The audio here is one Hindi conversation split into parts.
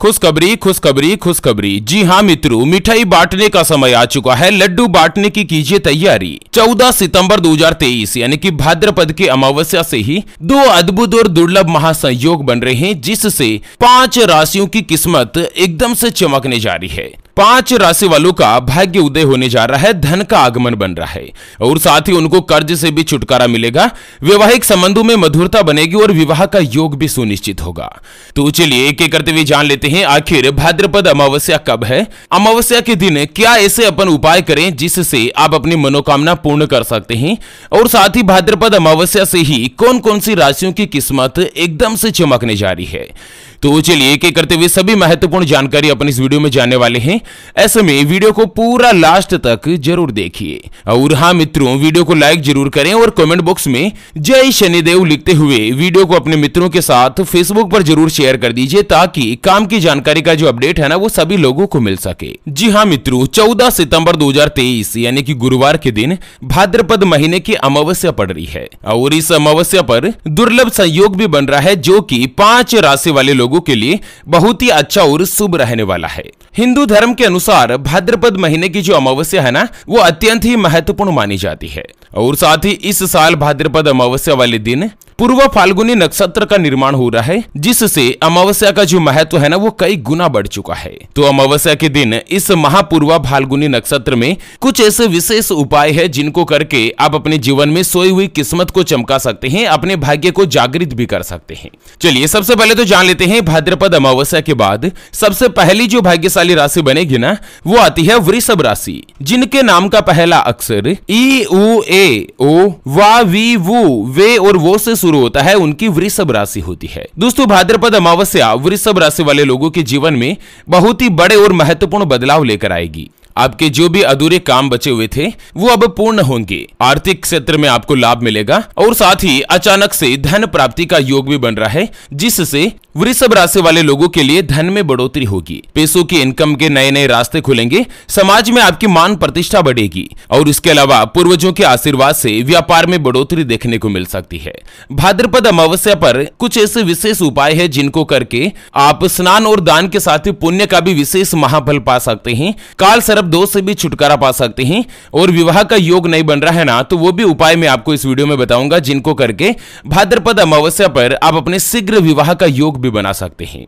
खुशखबरी खुशखबरी खुशखबरी जी हाँ मित्रों मिठाई बांटने का समय आ चुका है लड्डू बांटने की कीजिए तैयारी 14 सितंबर 2023 यानी कि भाद्रपद की अमावस्या से ही दो अद्भुत और दुर्लभ महासंयोग बन रहे हैं जिससे पांच राशियों की किस्मत एकदम से चमकने जा रही है पांच राशि वालों का भाग्य उदय होने जा रहा है धन का आगमन बन रहा है और साथ ही उनको कर्ज से भी छुटकारा मिलेगा वैवाहिक संबंधों में मधुरता बनेगी और विवाह का योग भी सुनिश्चित होगा तो चलिए एक एक करते हुए जान लेते हैं आखिर भाद्रपद अमावस्या कब है अमावस्या के दिन क्या ऐसे अपन उपाय करें जिससे आप अपनी मनोकामना पूर्ण कर सकते हैं और साथ ही भाद्रपद अमावस्या से ही कौन कौन सी राशियों की किस्मत एकदम से चमकने जा रही है तो चलिए एक एक करते हुए सभी महत्वपूर्ण जानकारी अपन इस वीडियो में जानने वाले हैं ऐसे में वीडियो को पूरा लास्ट तक जरूर देखिए और हाँ मित्रों वीडियो को लाइक जरूर करें और कमेंट बॉक्स में जय शनिदेव लिखते हुए वीडियो को अपने मित्रों के साथ फेसबुक पर जरूर शेयर कर दीजिए ताकि काम की जानकारी का जो अपडेट है ना वो सभी लोगों को मिल सके जी हाँ मित्रों चौदह सितम्बर दो यानी की गुरुवार के दिन भाद्रपद महीने की अमावस्या पड़ रही है और इस अमावस्या पर दुर्लभ संयोग भी बन रहा है जो की पांच राशि वाले लोग लोगों के लिए बहुत ही अच्छा और शुभ रहने वाला है हिंदू धर्म के अनुसार भाद्रपद महीने की जो अमावस्या है ना वो अत्यंत ही महत्वपूर्ण मानी जाती है और साथ ही इस साल भाद्रपद अमावस्या वाले दिन पूर्व फाल्गुनी नक्षत्र का निर्माण हो रहा है जिससे अमावस्या का जो महत्व है ना वो कई गुना बढ़ चुका है तो अमावस्या के दिन इस महापूर्वा फाल्गुनी नक्षत्र में कुछ ऐसे विशेष उपाय है जिनको करके आप अपने जीवन में सोई हुई किस्मत को चमका सकते हैं अपने भाग्य को जागृत भी कर सकते हैं चलिए सबसे पहले तो जान लेते हैं भाद्रपद अमावस्या के बाद सबसे पहली जो भाग्यशाली राशि बनेगी ना वो आती है वृषभ राशि जिनके नाम का पहला अक्षर ई ए ओ वा वी वो वे और वो से शुरू होता है उनकी वृषभ राशि होती है दोस्तों भाद्रपद अमावस्या वृषभ राशि वाले लोगों के जीवन में बहुत ही बड़े और महत्वपूर्ण बदलाव लेकर आएगी आपके जो भी अधूरे काम बचे हुए थे वो अब पूर्ण होंगे आर्थिक क्षेत्र में आपको लाभ मिलेगा और साथ ही अचानक से धन प्राप्ति का योग भी बन रहा है जिससे वृषभ राशि वाले लोगों के लिए धन में बढ़ोतरी होगी पैसों की इनकम के नए नए रास्ते खुलेंगे समाज में आपकी मान प्रतिष्ठा बढ़ेगी और इसके अलावा पूर्वजों के आशीर्वाद से व्यापार में बढ़ोतरी देखने को मिल सकती है भाद्रपद अमावस्या पर कुछ ऐसे विशेष उपाय है जिनको करके आप स्नान और दान के साथ ही पुण्य का भी विशेष महाफल पा सकते हैं काल सरब दोष से भी छुटकारा पा सकते हैं और विवाह का योग नहीं बन रहा है ना तो वो भी उपाय मैं आपको इस वीडियो में बताऊंगा जिनको करके भाद्रपद अमावस्या पर आप अपने शीघ्र विवाह का योग भी बना सकते हैं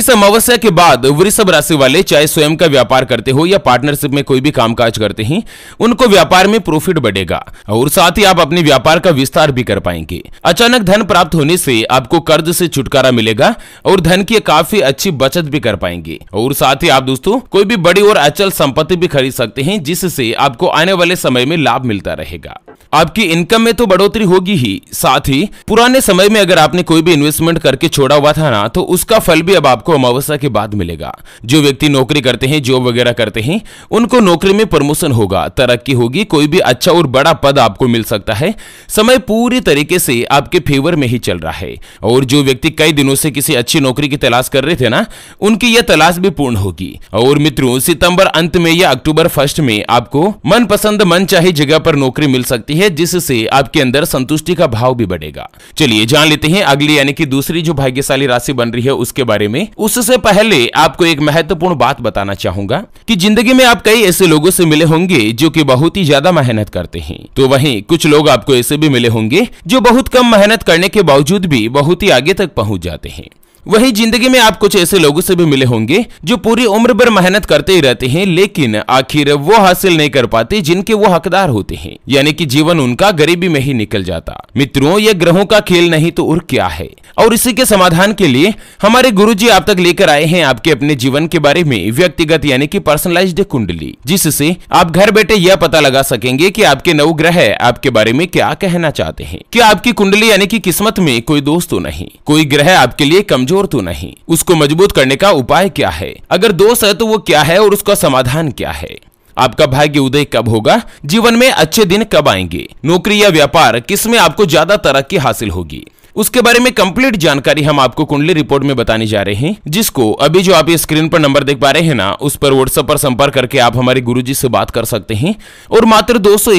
इस अमावस्या के बाद वृषभ राशि वाले चाहे स्वयं का व्यापार करते हो या पार्टनरशिप में कोई भी कामकाज करते हैं उनको व्यापार में प्रॉफिट बढ़ेगा और साथ ही आप अपने व्यापार का विस्तार भी कर पाएंगे अचानक धन प्राप्त होने से आपको कर्ज से छुटकारा मिलेगा और धन की काफी अच्छी बचत भी कर पाएंगे और साथ ही आप दोस्तों कोई भी बड़ी और अचल संपत्ति भी खरीद सकते हैं जिससे आपको आने वाले समय में लाभ मिलता रहेगा आपकी इनकम में तो बढ़ोतरी होगी ही साथ ही पुराने समय में अगर आपने कोई भी इन्वेस्टमेंट करके छोड़ा हुआ था ना तो उसका फल भी अब आपको अमावस्या के बाद मिलेगा जो व्यक्ति नौकरी करते हैं जॉब वगैरह करते हैं उनको नौकरी में प्रमोशन होगा तरक्की होगी कोई भी अच्छा और बड़ा पद आपको मिल सकता है समय पूरी तरीके से आपके फेवर में ही चल रहा है और जो व्यक्ति कई दिनों से किसी अच्छी नौकरी की तलाश कर रहे थे ना उनकी यह तलाश भी पूर्ण होगी और मित्रों सितंबर अंत में या अक्टूबर फर्स्ट में आपको मनपसंद मन चाहे जगह पर नौकरी मिल सकती है है जिससे आपके अंदर संतुष्टि का भाव भी बढ़ेगा चलिए जान लेते हैं अगली यानी कि दूसरी जो भाग्यशाली राशि बन रही है उसके बारे में उससे पहले आपको एक महत्वपूर्ण बात बताना चाहूंगा कि जिंदगी में आप कई ऐसे लोगों से मिले होंगे जो कि बहुत ही ज्यादा मेहनत करते हैं तो वहीं कुछ लोग आपको ऐसे भी मिले होंगे जो बहुत कम मेहनत करने के बावजूद भी बहुत ही आगे तक पहुंच जाते हैं वहीं जिंदगी में आप कुछ ऐसे लोगों से भी मिले होंगे जो पूरी उम्र भर मेहनत करते ही रहते हैं लेकिन आखिर वो हासिल नहीं कर पाते जिनके वो हकदार होते हैं यानी कि जीवन उनका गरीबी में ही निकल जाता मित्रों ये ग्रहों का खेल नहीं तो और क्या है और इसी के समाधान के लिए हमारे गुरु जी आप तक लेकर आए हैं आपके अपने जीवन के बारे में व्यक्तिगत यानी की पर्सनलाइज कुंडली जिससे आप घर बैठे यह पता लगा सकेंगे की आपके नव ग्रह आपके बारे में क्या कहना चाहते हैं क्या आपकी कुंडली यानी की किस्मत में कोई दोस्त तो नहीं कोई ग्रह आपके लिए कमजोर कमजोर तो नहीं उसको मजबूत करने का उपाय क्या है अगर दोष है तो वो क्या है और उसका समाधान क्या है आपका भाग्य उदय कब होगा जीवन में अच्छे दिन कब आएंगे नौकरी या व्यापार किसमें आपको ज्यादा तरक्की हासिल होगी उसके बारे में कंप्लीट जानकारी हम आपको कुंडली रिपोर्ट में बताने जा रहे हैं जिसको अभी जो आप ये स्क्रीन पर नंबर देख पा रहे हैं ना उस पर व्हाट्सएप पर संपर्क करके आप हमारे गुरु से बात कर सकते हैं और मात्र दो सौ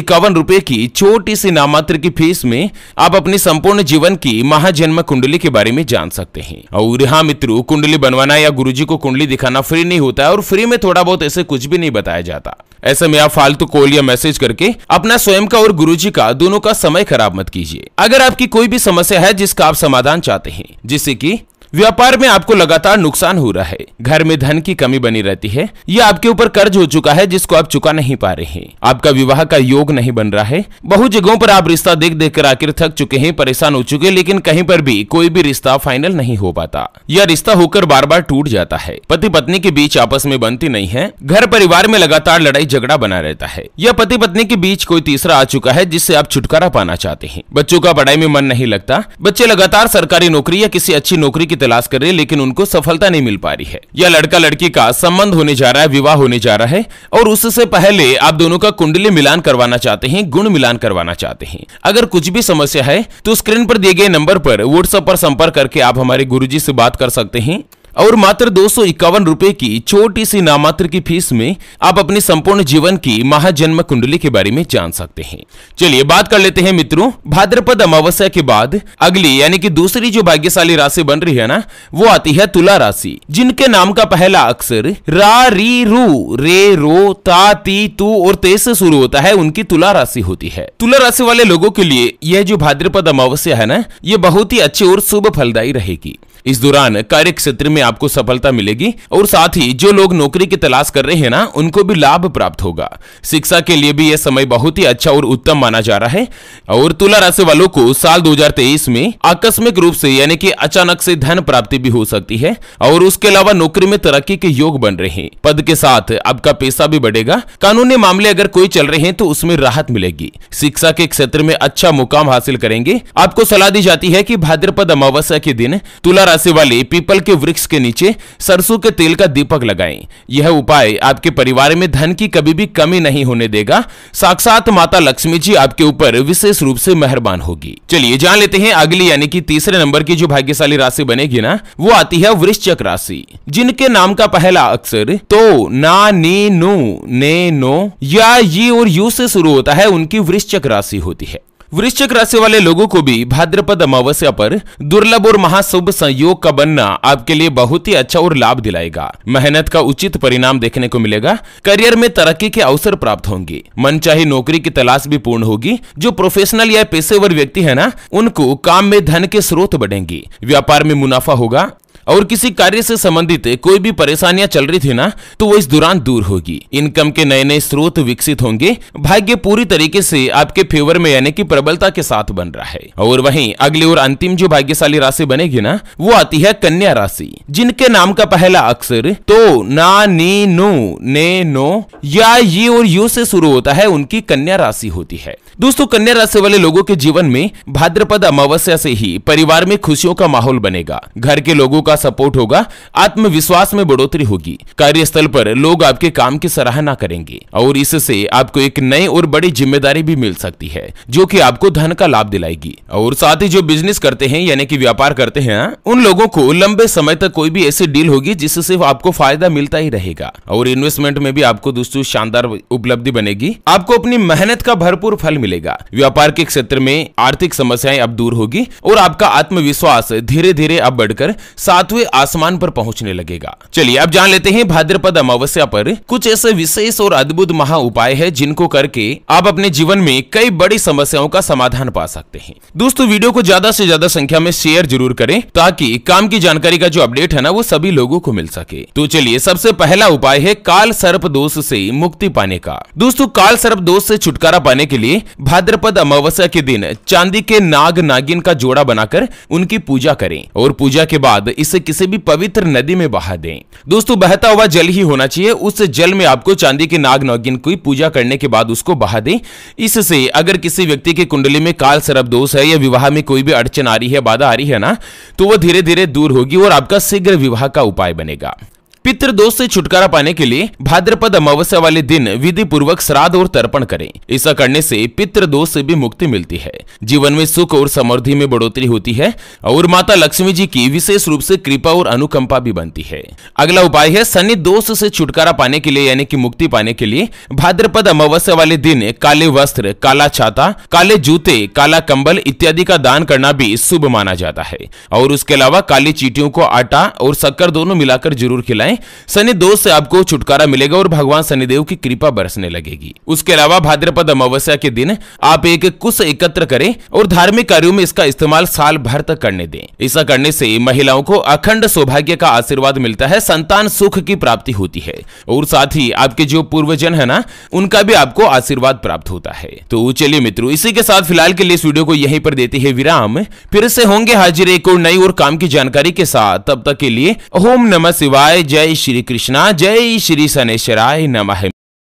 की छोटी सी नामात्र की फीस में आप अपने संपूर्ण जीवन की महाजन्म कुंडली के बारे में जान सकते हैं और हाँ मित्रों कुंडली बनवाना या गुरु को कुंडली दिखाना फ्री नहीं होता है और फ्री में थोड़ा बहुत ऐसे कुछ भी नहीं बताया जाता ऐसे में आप फालतू कॉल या मैसेज करके अपना स्वयं का और गुरुजी का दोनों का समय खराब मत कीजिए अगर आपकी कोई भी समस्या है जिसका आप समाधान चाहते हैं जिससे कि व्यापार में आपको लगातार नुकसान हो रहा है घर में धन की कमी बनी रहती है या आपके ऊपर कर्ज हो चुका है जिसको आप चुका नहीं पा रहे हैं आपका विवाह का योग नहीं बन रहा है बहुत जगहों पर आप रिश्ता देख देख कर आखिर थक चुके हैं परेशान हो चुके लेकिन कहीं पर भी कोई भी रिश्ता फाइनल नहीं हो पाता यह रिश्ता होकर बार बार टूट जाता है पति पत्नी के बीच आपस में बनती नहीं है घर परिवार में लगातार लड़ाई झगड़ा बना रहता है या पति पत्नी के बीच कोई तीसरा आ चुका है जिससे आप छुटकारा पाना चाहते हैं बच्चों का पढ़ाई में मन नहीं लगता बच्चे लगातार सरकारी नौकरी या किसी अच्छी नौकरी की तलाश कर रही है लेकिन उनको सफलता नहीं मिल पा रही है या लड़का लड़की का संबंध होने जा रहा है विवाह होने जा रहा है और उससे पहले आप दोनों का कुंडली मिलान करवाना चाहते हैं गुण मिलान करवाना चाहते हैं अगर कुछ भी समस्या है तो स्क्रीन पर दिए गए नंबर पर व्हाट्सएप पर संपर्क करके आप हमारे गुरु से बात कर सकते हैं और मात्र दो सौ इक्यावन की छोटी सी नामात्र की फीस में आप अपने संपूर्ण जीवन की महाजन्म कुंडली के बारे में जान सकते हैं चलिए बात कर लेते हैं मित्रों भाद्रपद अमावस्या के बाद अगली यानी कि दूसरी जो भाग्यशाली राशि बन रही है ना वो आती है तुला राशि जिनके नाम का पहला अक्षर रा री रू रे रो ता ती तू और तेज से शुरू होता है उनकी तुला राशि होती है तुला राशि वाले लोगों के लिए यह जो भाद्रपद अमावस्या है ना ये बहुत ही अच्छी और शुभ फलदायी रहेगी इस दौरान कार्य क्षेत्र में आपको सफलता मिलेगी और साथ ही जो लोग नौकरी की तलाश कर रहे हैं ना उनको भी लाभ प्राप्त होगा शिक्षा के लिए भी यह समय बहुत ही अच्छा और उत्तम माना जा रहा है और तुला राशि वालों को साल 2023 में आकस्मिक रूप से यानी कि अचानक से धन प्राप्ति भी हो सकती है और उसके अलावा नौकरी में तरक्की के योग बन रहे हैं पद के साथ आपका पैसा भी बढ़ेगा कानूनी मामले अगर कोई चल रहे हैं तो उसमें राहत मिलेगी शिक्षा के क्षेत्र में अच्छा मुकाम हासिल करेंगे आपको सलाह दी जाती है की भाद्रपद अमावस्या के दिन तुला राशि वाले पीपल के वृक्ष उसके नीचे सरसों के तेल का दीपक लगाएं यह उपाय आपके परिवार में धन की कभी भी कमी नहीं होने देगा साक्षात माता लक्ष्मी जी आपके ऊपर विशेष रूप से मेहरबान होगी चलिए जान लेते हैं अगली यानी कि तीसरे नंबर की जो भाग्यशाली राशि बनेगी ना वो आती है वृश्चक राशि जिनके नाम का पहला अक्षर तो ना नी नू ने नो या ये और यू से शुरू होता है उनकी वृश्चक राशि होती है वृश्चिक राशि वाले लोगों को भी भाद्रपद अमावस्या पर दुर्लभ और महाशुभ संयोग का बनना आपके लिए बहुत ही अच्छा और लाभ दिलाएगा मेहनत का उचित परिणाम देखने को मिलेगा करियर में तरक्की के अवसर प्राप्त होंगे मनचाही नौकरी की तलाश भी पूर्ण होगी जो प्रोफेशनल या पेशेवर व्यक्ति है ना उनको काम में धन के स्रोत बढ़ेंगे व्यापार में मुनाफा होगा और किसी कार्य से संबंधित कोई भी परेशानियां चल रही थी ना तो वो इस दौरान दूर होगी इनकम के नए नए स्रोत विकसित होंगे भाग्य पूरी तरीके से आपके फेवर में यानी कि प्रबलता के साथ बन रहा है और वहीं अगली और अंतिम जो भाग्यशाली राशि बनेगी ना वो आती है कन्या राशि जिनके नाम का पहला अक्षर तो ना नी नो ने नो या ये और यू से शुरू होता है उनकी कन्या राशि होती है दोस्तों कन्या राशि वाले लोगों के जीवन में भाद्रपद अमावस्या से ही परिवार में खुशियों का माहौल बनेगा घर के लोगों का का सपोर्ट होगा आत्मविश्वास में बढ़ोतरी होगी कार्यस्थल पर लोग आपके काम की सराहना करेंगे और इससे आपको एक नई और बड़ी जिम्मेदारी भी मिल सकती है जो की आपको धन का लाभ दिलाएगी और साथ ही जो बिजनेस करते हैं यानी कि व्यापार करते हैं हाँ, उन लोगों को लंबे समय तक कोई भी ऐसी डील होगी जिससे आपको फायदा मिलता ही रहेगा और इन्वेस्टमेंट में भी आपको दोस्तों शानदार उपलब्धि बनेगी आपको अपनी मेहनत का भरपूर फल मिलेगा व्यापार के क्षेत्र में आर्थिक समस्याएं अब दूर होगी और आपका आत्मविश्वास धीरे धीरे अब बढ़कर सात सातवें आसमान पर पहुंचने लगेगा चलिए अब जान लेते हैं भाद्रपद अमावस्या पर कुछ ऐसे विशेष और अद्भुत महा उपाय है जिनको करके आप अपने जीवन में कई बड़ी समस्याओं का समाधान पा सकते हैं दोस्तों वीडियो को ज्यादा से ज्यादा संख्या में शेयर जरूर करें ताकि काम की जानकारी का जो अपडेट है ना वो सभी लोगों को मिल सके तो चलिए सबसे पहला उपाय है काल सर्प दोष से मुक्ति पाने का दोस्तों काल सर्प दोष से छुटकारा पाने के लिए भाद्रपद अमावस्या के दिन चांदी के नाग नागिन का जोड़ा बनाकर उनकी पूजा करें और पूजा के बाद इस उसे किसी भी पवित्र नदी में बहा दें दोस्तों बहता हुआ जल ही होना चाहिए उस जल में आपको चांदी के नाग नौगिन की पूजा करने के बाद उसको बहा दें इससे अगर किसी व्यक्ति की कुंडली में काल सरब दोष है या विवाह में कोई भी अड़चन आ रही है बाधा आ रही है ना तो वो धीरे धीरे दूर होगी और आपका शीघ्र विवाह का उपाय बनेगा पितृदोष से छुटकारा पाने के लिए भाद्रपद अमावस्या वाले दिन विधि पूर्वक श्राद्ध और तर्पण करें ऐसा करने से पितृदोष से भी मुक्ति मिलती है जीवन में सुख और समृद्धि में बढ़ोतरी होती है और माता लक्ष्मी जी की विशेष रूप से कृपा और अनुकंपा भी बनती है अगला उपाय है शनि दोष से छुटकारा पाने के लिए यानी कि मुक्ति पाने के लिए भाद्रपद अमावस्या वाले दिन काले वस्त्र काला छाता काले जूते काला कंबल इत्यादि का दान करना भी शुभ माना जाता है और उसके अलावा काली चीटियों को आटा और शक्कर दोनों मिलाकर जरूर खिलाएं जाएं शनि दोष से आपको छुटकारा मिलेगा और भगवान शनिदेव की कृपा बरसने लगेगी उसके अलावा भाद्रपद अमावस्या के दिन आप एक कुश एकत्र करें और धार्मिक कार्यो में इसका इस्तेमाल साल भर तक करने दें ऐसा करने से महिलाओं को अखंड सौभाग्य का आशीर्वाद मिलता है संतान सुख की प्राप्ति होती है और साथ ही आपके जो पूर्वजन है ना उनका भी आपको आशीर्वाद प्राप्त होता है तो चलिए मित्रों इसी के साथ फिलहाल के लिए इस वीडियो को यहीं पर देते हैं विराम फिर से होंगे हाजिर एक और नई और काम की जानकारी के साथ तब तक के लिए ओम नमः शिवाय जय जय श्री कृष्णा जय श्री शनेश्वराय नमः